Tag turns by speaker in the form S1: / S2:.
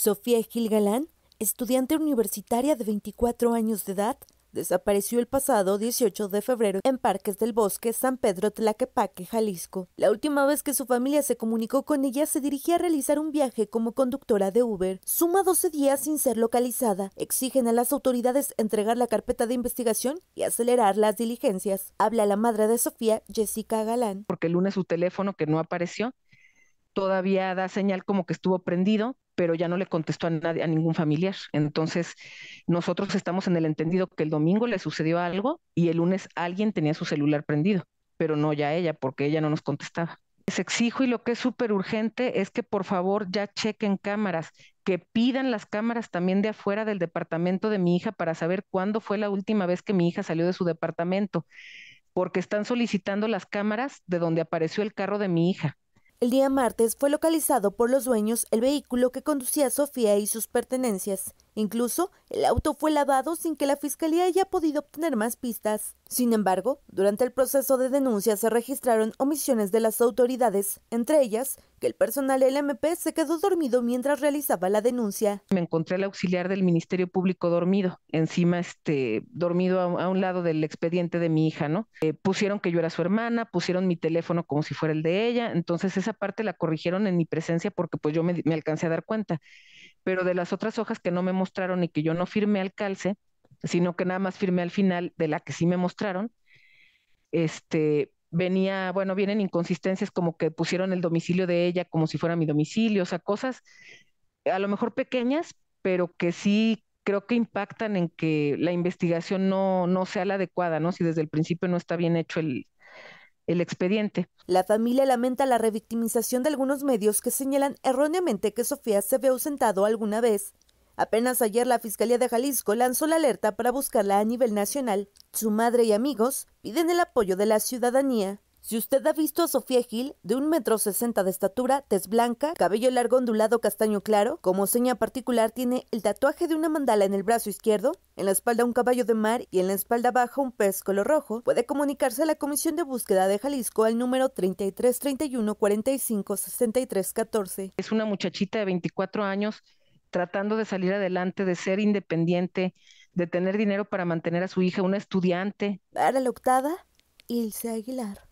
S1: Sofía Gil Galán, estudiante universitaria de 24 años de edad, desapareció el pasado 18 de febrero en Parques del Bosque, San Pedro Tlaquepaque, Jalisco. La última vez que su familia se comunicó con ella se dirigía a realizar un viaje como conductora de Uber. Suma 12 días sin ser localizada. Exigen a las autoridades entregar la carpeta de investigación y acelerar las diligencias. Habla la madre de Sofía, Jessica Galán.
S2: Porque el lunes su teléfono que no apareció todavía da señal como que estuvo prendido pero ya no le contestó a nadie, a ningún familiar. Entonces, nosotros estamos en el entendido que el domingo le sucedió algo y el lunes alguien tenía su celular prendido, pero no ya ella, porque ella no nos contestaba. Les exijo y lo que es súper urgente es que por favor ya chequen cámaras, que pidan las cámaras también de afuera del departamento de mi hija para saber cuándo fue la última vez que mi hija salió de su departamento, porque están solicitando las cámaras de donde apareció el carro de mi hija
S1: el día martes fue localizado por los dueños el vehículo que conducía Sofía y sus pertenencias. Incluso, el auto fue lavado sin que la Fiscalía haya podido obtener más pistas. Sin embargo, durante el proceso de denuncia se registraron omisiones de las autoridades, entre ellas que el personal LMP se quedó dormido mientras realizaba la denuncia.
S2: Me encontré al auxiliar del Ministerio Público dormido, encima este, dormido a, un lado del expediente de mi hija, ¿no? Eh, pusieron que yo era su hermana, pusieron mi teléfono como si fuera el de ella, entonces esa parte la corrigieron en mi presencia porque pues yo me, me alcancé a dar cuenta. Pero de las otras hojas que no me mostraron y que yo no firmé al calce, sino que nada más firmé al final de la que sí me mostraron, este, venía, bueno, vienen inconsistencias como que pusieron el domicilio de ella como si fuera mi domicilio, o sea, cosas a lo mejor pequeñas, pero que sí creo que impactan en que la investigación no,
S1: sea la adecuada, ¿no? Si desde el principio no está bien hecho el, expediente. La familia lamenta la revictimización de algunos medios que señalan erróneamente que Sofía se ve ausentado alguna vez Apenas ayer la Fiscalía de Jalisco lanzó la alerta para buscarla a nivel nacional. Su madre y amigos piden el apoyo de la ciudadanía. Si usted ha visto a Sofía Gil, de un metro sesenta de estatura, tez blanca, cabello largo ondulado castaño claro, como seña particular tiene el tatuaje de una mandala en el brazo izquierdo, en la espalda un caballo de mar y en la espalda baja un pez color rojo, puede comunicarse a la Comisión de Búsqueda de Jalisco al número 3331 45 63
S2: Es una muchachita de 24 años tratando de salir adelante, de ser independiente, de tener dinero para mantener a su
S1: hija, una estudiante. Para la Ilse Aguilar.